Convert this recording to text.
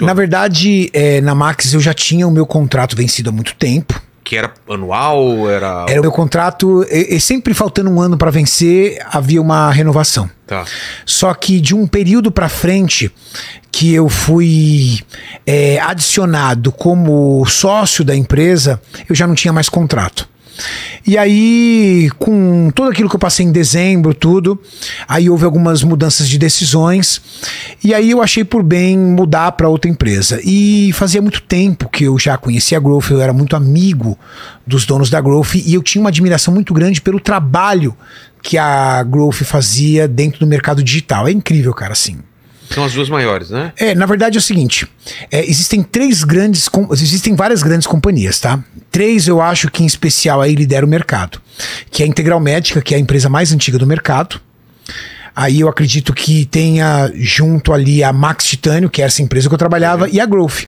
Na verdade, é, na Max eu já tinha o meu contrato vencido há muito tempo. Que era anual? Era, era o meu contrato. E, e sempre faltando um ano para vencer, havia uma renovação. Tá. Só que de um período para frente que eu fui é, adicionado como sócio da empresa, eu já não tinha mais contrato. E aí, com tudo aquilo que eu passei em dezembro, tudo, aí houve algumas mudanças de decisões. E aí eu achei por bem mudar para outra empresa. E fazia muito tempo que eu já conhecia a Growth, eu era muito amigo dos donos da Growth e eu tinha uma admiração muito grande pelo trabalho que a Growth fazia dentro do mercado digital. É incrível, cara, assim. São as duas maiores, né? É, na verdade é o seguinte: é, existem três grandes. existem várias grandes companhias, tá? três eu acho que em especial aí lidera o mercado, que é a Integral Médica, que é a empresa mais antiga do mercado. Aí eu acredito que tenha junto ali a Max Titânio, que é essa empresa que eu trabalhava, é. e a Growth,